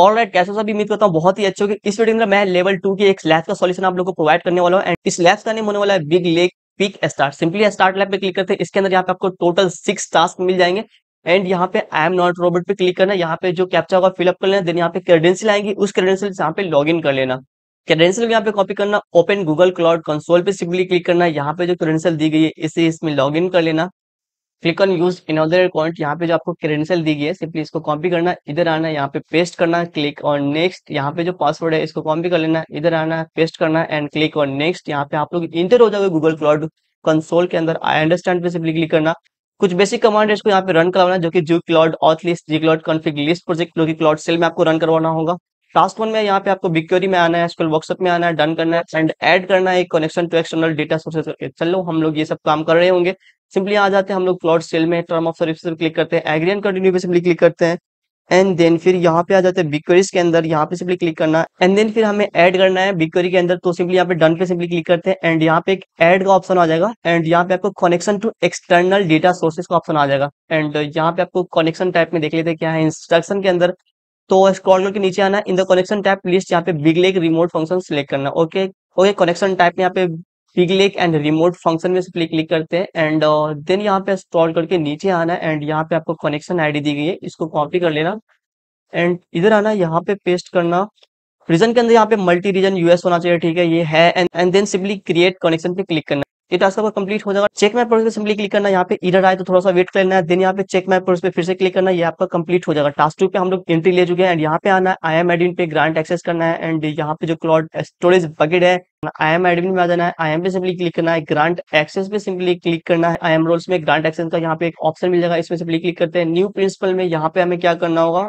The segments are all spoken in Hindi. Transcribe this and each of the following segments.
ऑल राइट कैसे सभी उम्मीद करता हूँ बहुत ही अच्छे होगी इस वीडियो में मैं लेवल टू की एक स्लैब का सॉल्यूशन आप लोग को प्रोवाइड करने वाला हूँ एंड इस लैब का नेम होने वाला है big lake pick start simply start lab पे क्लिक करते हैं इसके अंदर यहाँ पे आपको टोटल सिक्स टास्क मिल जाएंगे एंड यहाँ पे आई एम नॉट रोबोट पे क्लिक करना यहाँ पे जो कैप्चा होगा फिलअप कर लेना देन यहाँ पे क्रेडेंशियल आएंगी उस क्रेडेंशियल यहाँ पे लॉग इन कर लेना क्रेडेंशियल यहाँ पे कॉपी करना ओपन गूगल क्लाउड कंसोल पे सिंपली क्लिक करना यहाँ पे जो क्रेडेंशियल दी गई है इसे इसमें लॉग इन कर लेना click on use in other account यहाँ पे जो आपको क्रेडेंशियल दी गई है सिंपली इसको कॉपी करना इधर आना यहाँ पे पेस्ट करना क्लिक और नेक्स्ट यहाँ पे जो पासवर्ड है इसको कॉपी कर लेना इधर आना पेस्ट करना एंड क्लिक और नेक्स्ट यहाँ पे आप लोग इंटर हो जाओगे गूगल क्लाउड कंसोल के अंदर आई अंडरस्टैंड पे सिंपली क्लिक करना कुछ बेसिक कमांड है इसको यहाँ पे रन करवाना जो कि g cloud auth list g cloud config list project जो कि क्लाउड सेल में आपको रन करवाना होगा टास्क वन में यहाँ पे आपको बिक्योरी में आना है स्कूल वर्कशॉप में आना है डन करना है एंड ऐड करना है connection to external data sources करके चलो हम लोग ये सब काम कर रहे होंगे सिंपली आ जाते हैं हम लोग प्लॉट सेल में टर्म ऑफ सर्विस पर क्लिक करते हैं एग्री कंटिन्यू पे सिंपली क्लिक करते हैं एंड देन फिर यहाँ पे आ जाते हैं बिक्वरीज के अंदर यहाँ पे सिंपली क्लिक करना है एंड देन फिर हमें ऐड करना है बिग के अंदर तो सिंपली यहाँ पे डन पे सिंपली क्लिक करते हैं एंड यहाँ पे एक ऐड का ऑप्शन आ जाएगा एंड यहाँ पे आपको connection to external data sources का ऑप्शन आ जाएगा एंड यहाँ पे आपको कनेक्शन टाइप में देख लेते हैं क्या है इंस्ट्रक्शन के अंदर तो स्क्रॉल करके नीचे आना in the connection type list यहाँ पे big lake remote function select करना ओके ओके कनेक्शन टाइप में यहाँ पे big lake and remote function में सिंपली क्लिक करते हैं एंड देन uh, यहाँ पे स्क्रॉल करके नीचे आना एंड यहाँ पे आपको कनेक्शन आईडी दी गई है इसको कॉपी कर लेना एंड इधर आना यहाँ पे पेस्ट करना रीजन के अंदर यहाँ पे मल्टी रीजन यूएस होना चाहिए ठीक है ये है and and then simply create connection पे क्लिक करना ये टास्क आपका कंप्लीट हो जाएगा चेक मैप पर सिंपली क्लिक करना यहाँ पे इधर आए तो थोड़ा सा वेट करना है देन यहाँ पे चेक मैप पर उस पर फिर से क्लिक करना ये आपका कंप्लीट हो जाएगा टास्क टू पे हम लोग एंट्री ले चुके हैं एंड यहाँ पे आना है आई एम एडमिन पे ग्रांट एक्सेस करना है एंड यहाँ पे जो क्लॉड स्टोरेज बकेट है आई एम एडमिन में आ जाना है आई एम पे सिंपली क्लिक करना है ग्रांट एक्सेस पे सिंपली क्लिक करना है आई एम रोल्स में ग्रांट एक्सेस का यहाँ पे एक ऑप्शन मिल जाएगा इसमें सिंपली क्लिक करते हैं न्यू प्रिंसिपल में यहाँ पे हमें क्या करना होगा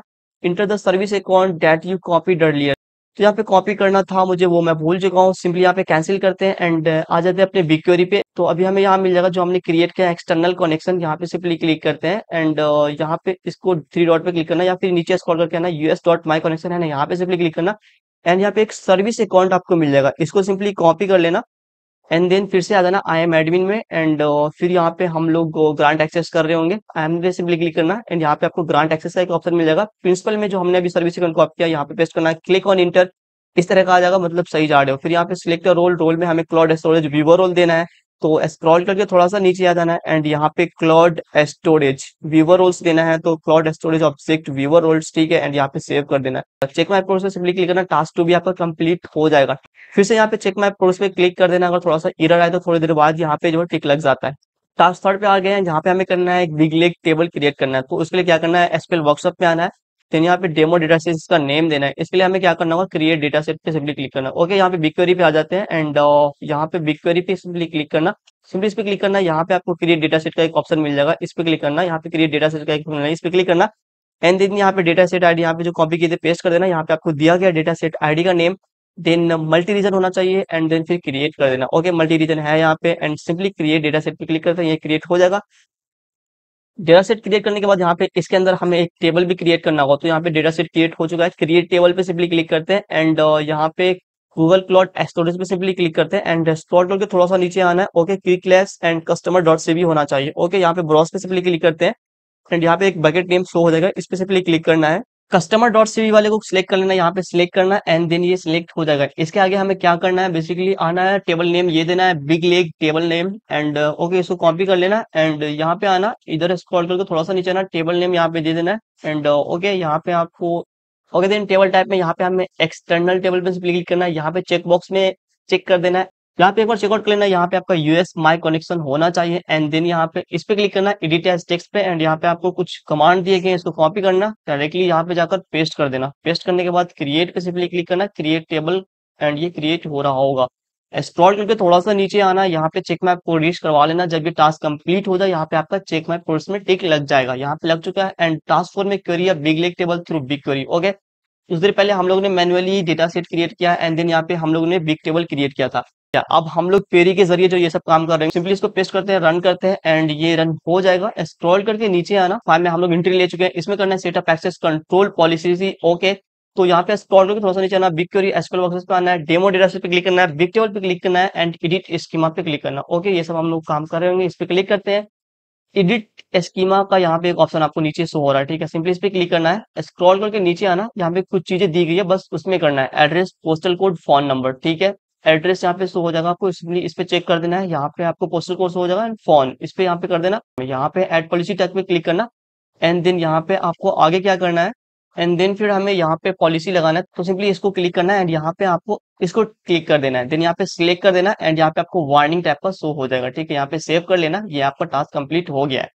enter the service account that you copy earlier तो यहाँ पे कॉपी करना था मुझे वो मैं भूल चुका हूँ सिंपली यहाँ पे कैंसिल करते हैं एंड uh, आ जाते हैं अपने बिक्योरी पे तो अभी हमें यहाँ मिल जाएगा जो हमने क्रिएट किया एक्सटर्नल कनेक्शन यहाँ पे सिंपली क्लिक करते हैं एंड uh, यहाँ पे इसको थ्री डॉट पे क्लिक करना या फिर नीचे स्कॉल करके आना यूएस डॉट माई कनेक्शन है ना यहाँ पे सिंपली क्लिक करना एंड यहाँ पे एक सर्विस अकाउंट आपको मिल जाएगा इसको सिंपली कॉपी कर लेना एंड देन फिर से आ जाना आई एम एडमिन में एंड uh, फिर यहाँ पे हम लोग ग्रांट एक्सेस कर रहे होंगे आई एम पे सिंपली क्लिक करना एंड यहाँ पे आपको ग्रांट एक्सेस का एक ऑप्शन मिल जाएगा प्रिंसिपल में जो हमने अभी सर्विस अकाउंट कॉपी किया यहाँ पे पेस्ट करना क्लिक ऑन इंटर इस तरह का आ जाएगा मतलब सही जा रहे हो फिर यहाँ पे सिलेक्ट रोल रोल में हमें क्लॉड स्टोरेज व्यूवर रोल देना है तो स्क्रॉल करके थोड़ा सा नीचे आ जाना है एंड यहाँ पे क्लॉड स्टोरेज व्यूवर रोल्स देना है तो cloud storage object viewer roles ठीक है एंड यहाँ पे सेव कर देना है check my process simply click करना टास्क टू भी आपका कंप्लीट हो जाएगा फिर से यहाँ पे चेक माई प्रोसेस पे क्लिक कर देना अगर थोड़ा सा इरर आए तो थोड़ी देर बाद यहाँ पे जो है टिक लग जाता है टास्क थर्ड पे आ गए हैं जहाँ पे हमें करना है एक बिग लेग टेबल क्रिएट करना है तो उसके लिए क्या करना है एसपेल वर्कशॉप पे आना है देन यहाँ पे डेमो डेटा सेट का नेम देना है इसके लिए हमें क्या करना होगा क्रिएट डेटा सेट पे सिंपली क्लिक करना ओके यहाँ पे बिक्वेरी क्वेरी पे आ जाते हैं एंड uh, यहाँ पे बिक्वेरी पे सिंपली क्लिक करना सिंपली इस पे क्लिक करना यहाँ पे आपको क्रिएट डेटा सेट का एक ऑप्शन मिल जाएगा इस पे क्लिक करना यहाँ पे क्रिएट डेटा सेट का एक ऑप्शन इस पे क्लिक करना एंड देन यहाँ पे डेटा सेट आईडी यहाँ पे जो कॉपी किए थे पेस्ट कर देना यहाँ पे आपको दिया गया डेटा सेट आईडी का नेम देन मल्टी रीजन होना चाहिए एंड देन फिर क्रिएट कर देना ओके मल्टी रीजन है यहाँ पे and simply create data set पे क्लिक करते हैं ये क्रिएट हो जाएगा डेटा सेट क्रिएट करने के बाद यहाँ पे इसके अंदर हमें एक टेबल भी क्रिएट करना होगा तो यहाँ पे डेटा सेट क्रिएट हो चुका है क्रिएट टेबल पे सिंपली क्लिक करते हैं एंड uh, यहाँ पे गूगल प्लॉट स्टोरेज पे सिंपली क्लिक करते हैं एंड स्टॉट करके थोड़ा सा नीचे आना है okay quick less and customer dot से भी होना चाहिए ओके यहाँ पे ब्रॉस पे सिंपली क्लिक करते हैं एंड यहाँ पे एक बकेट नेम शो हो जाएगा इस पे सिंपली क्लिक करना है कस्टमर डॉट सीवी वाले को सिलेक्ट कर लेना यहाँ पे सिलेक्ट करना एंड देन ये सिलेक्ट हो जाएगा इसके आगे हमें क्या करना है बेसिकली आना है टेबल नेम ये देना है big lake table name and okay इसको कॉपी कर लेना एंड यहाँ पे आना इधर स्क्रॉल करके थोड़ा सा नीचे आना टेबल नेम यहाँ पे दे देना है एंड ओके यहाँ पे आपको ओके देन टेबल टाइप में यहाँ पे हमें एक्सटर्नल टेबल पे क्लिक करना है यहाँ पे चेक बॉक्स में चेक कर देना है यहाँ पे एक बार चेकआउट कर लेना यहाँ पे आपका यूएस माई कनेक्शन होना चाहिए एंड देन यहाँ पे इस पे क्लिक करना एडिट एज टेक्स्ट पे एंड यहाँ पे आपको कुछ कमांड दिए गए इसको कॉपी करना डायरेक्टली यहाँ पे जाकर पेस्ट कर देना पेस्ट करने के बाद क्रिएट पे सिंपली क्लिक करना क्रिएट टेबल एंड ये क्रिएट हो रहा होगा स्क्रॉल करके थोड़ा सा नीचे आना यहाँ पे चेक मैप को करवा लेना जब ये टास्क कंप्लीट हो जाए यहाँ पे आपका चेक मैप कोर्स में टिक लग जाएगा यहाँ पे लग चुका है एंड टास्क फोर में क्वेरी या big lake table through big query okay कुछ देर पहले हम लोग ने मैनुअली डेटा सेट क्रिएट किया एंड देन यहाँ पे हम लोगों ने बिग टेबल क्रिएट किया था या अब हम लोग पेरी के जरिए जो ये सब काम कर रहे हैं सिंपली इसको पेस्ट करते हैं रन करते हैं एंड ये रन हो जाएगा स्क्रॉल करके नीचे आना फाइल में हम लोग इंट्री ले चुके हैं इसमें करना है setup access control policy okay तो यहाँ पे स्क्रॉल करके थोड़ा सा नीचे आना बिग क्वेरी एसक्यूएल बॉक्स पे आना है डेमो डेटा पे क्लिक करना है बिग टेबल पे क्लिक करना है एंड एडिट स्कीमा पे क्लिक करना ओके ये सब हम लोग काम कर रहे होंगे इस पे क्लिक करते हैं एडिट स्कीमा का यहाँ पे एक ऑप्शन आपको नीचे शो हो रहा है ठीक है सिंपली इस पे क्लिक करना है स्क्रॉल करके नीचे आना यहाँ पे कुछ चीजें दी गई है बस उसमें करना है address postal code phone number ठीक है एड्रेस यहाँ पे शो हो जाएगा आपको इसमें इस पे चेक कर देना है यहाँ पे आपको पोस्टल कोड हो जाएगा एंड फोन इस पे यहाँ पे कर देना यहाँ पे एड पॉलिसी टैग पे क्लिक करना एंड देन यहाँ पे आपको आगे क्या करना है एंड देन फिर हमें यहाँ पे पॉलिसी लगाना है तो सिंपली इसको क्लिक करना है एंड यहाँ पे आपको इसको क्लिक कर देना है देन यहाँ पे सिलेक्ट कर देना एंड यहाँ पे आपको वार्निंग टाइप का शो हो जाएगा ठीक है यहाँ पे सेव कर लेना ये आपका टास्क कंप्लीट हो गया है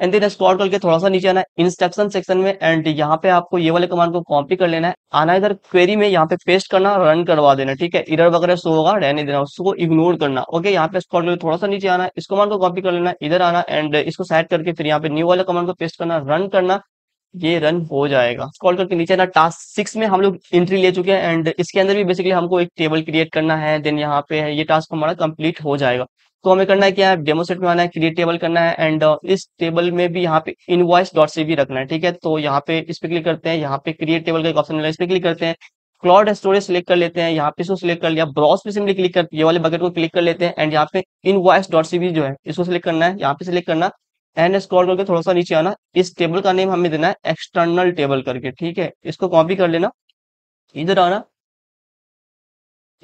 एंड देन स्क्रॉल करके थोड़ा सा नीचे आना इंस्ट्रक्शन सेक्शन में एंड यहाँ पे आपको ये वाले कमांड को कॉपी कर लेना है आना इधर क्वेरी में यहाँ पे पेस्ट करना रन करवा देना ठीक है इधर वगैरह शो होगा रहने देना उसको इग्नोर करना ओके यहाँ पे स्क्रॉल करके थोड़ा सा नीचे आना इस कमांड को कॉपी कर लेना इधर आना एंड इसको साइड करके फिर यहाँ पे न्यू वाले कमांड को पेस्ट करना रन करना ये रन हो जाएगा स्क्रॉल करके नीचे ना टास्क सिक्स में हम लोग एंट्री ले चुके हैं एंड इसके अंदर भी बेसिकली हमको एक टेबल क्रिएट करना है देन यहाँ पे है ये टास्क हमारा कंप्लीट हो जाएगा तो हमें करना है क्या है डेमो सेट में आना है क्रिएट टेबल करना है एंड uh, इस टेबल में भी यहाँ पे इनवॉइस डॉट से भी रखना है ठीक है तो यहाँ पे इस पे क्लिक करते हैं यहाँ पे क्रिएट टेबल का एक ऑप्शन मिला इस पे क्लिक करते हैं क्लॉड स्टोरेज सिलेक्ट कर लेते हैं यहाँ पे इसको सिलेक्ट कर लिया ब्रॉस पे सिंपली क्लिक कर ये वाले बकेट को क्लिक कर लेते हैं एंड यहाँ पे इनवॉइस डॉट सीबी जो है इसको सिलेक्ट करना है यहाँ पे सिलेक्ट करना एंड स्क्रॉल करके थोड़ा सा नीचे आना इस टेबल का नेम हमें देना है एक्सटर्नल टेबल करके ठीक है इसको कॉपी कर लेना इधर आना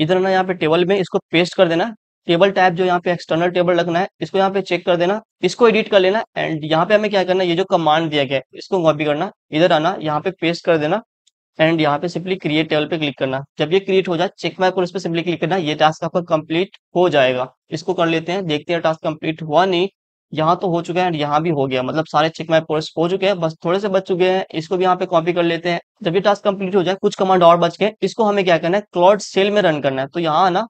इधर आना यहाँ पे टेबल में इसको पेस्ट कर देना टेबल टाइप जो यहाँ पे एक्सटर्नल टेबल रखना है इसको यहाँ पे चेक कर देना इसको एडिट कर लेना एंड यहाँ पे हमें क्या करना है ये जो कमांड दिया गया है इसको कॉपी करना इधर आना यहाँ पे पेस्ट कर देना एंड यहाँ पे सिंपली क्रिएट टेबल पे क्लिक करना जब ये क्रिएट हो जाए चेक मैक उस पर सिंपली क्लिक करना ये टास्क आपका कम्प्लीट हो जाएगा इसको कर लेते हैं देखते हैं टास्क कम्प्लीट हुआ नहीं यहाँ तो हो चुका है एंड यहाँ भी हो गया मतलब सारे चेक माई कोर्स हो चुके हैं बस थोड़े से बच चुके हैं इसको भी यहाँ पे कॉपी कर लेते हैं जब ये टास्क कंप्लीट हो जाए कुछ कमांड और बच गए इसको हमें क्या करना है क्लॉड सेल में रन करना है तो यहाँ आना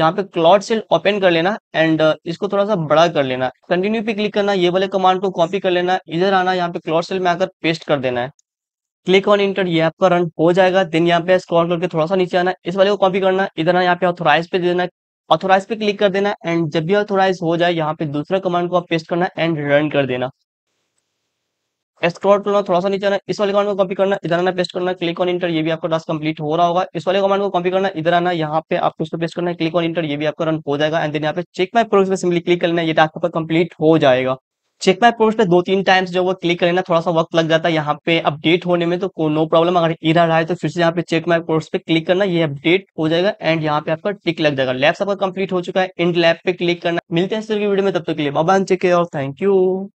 यहाँ पे क्लॉट सेल ओपन कर लेना एंड uh, इसको थोड़ा सा बड़ा कर लेना कंटिन्यू पे क्लिक करना ये वाले कमांड को कॉपी कर लेना इधर आना यहाँ पे क्लॉट सेल में आकर पेस्ट कर देना है क्लिक ऑन इंटर ये आपका रन हो जाएगा देन यहाँ पे स्क्रॉल करके थोड़ा सा नीचे आना इस वाले को कॉपी करना इधर यहाँ पे ऑथोराइज पे देना ऑथोराइज पे क्लिक कर देना एंड जब भी ऑथोराइज हो जाए यहाँ पे दूसरा कमांड को आप पेस्ट करना एंड रन कर देना स्क्रॉल करना थोड़ा सा नीचे आना इस वाले कमांड को कॉपी करना इधर आना पेस्ट करना क्लिक ऑन इंटर ये भी आपका टास्क कंप्लीट हो रहा होगा इस वाले कमांड को कॉपी करना इधर आना यहाँ पे आपको इसको पेस्ट करना क्लिक ऑन इंटर ये भी आपका रन हो जाएगा एंड देन यहाँ पे चेक माई प्रोग्रेस पे सिंपली क्लिक करना ये टास्क आपका कंप्लीट हो जाएगा चेक माई पोस्ट पे दो तीन टाइम्स जो वो क्लिक करना थोड़ा सा वक्त लग जाता है यहाँ पे अपडेट होने में तो नो प्रॉब्लम अगर इधर रहा है तो फिर से यहाँ पे चेक माई पोस्ट पे क्लिक करना ये अपडेट हो जाएगा एंड यहाँ पे आपका टिक लग जाएगा लैब्स आपका कंप्लीट हो चुका है एंड लैब पे क्लिक करना मिलते हैं इस वीडियो में तब तक के लिए बाबा चेक और थैंक यू